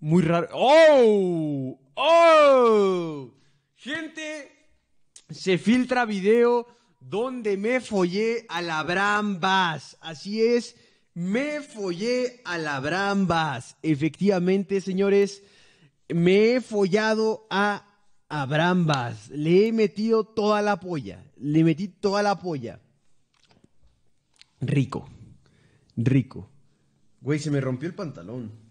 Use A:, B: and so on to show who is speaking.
A: muy raro. ¡Oh! ¡Oh! Gente,
B: se filtra video donde me follé a la Brambas. Así es, me follé a la Brambas. Efectivamente, señores, me he follado a Abrambas. Le he metido toda la polla. Le metí toda la polla.
C: Rico. Rico.
B: Güey, se me rompió el pantalón.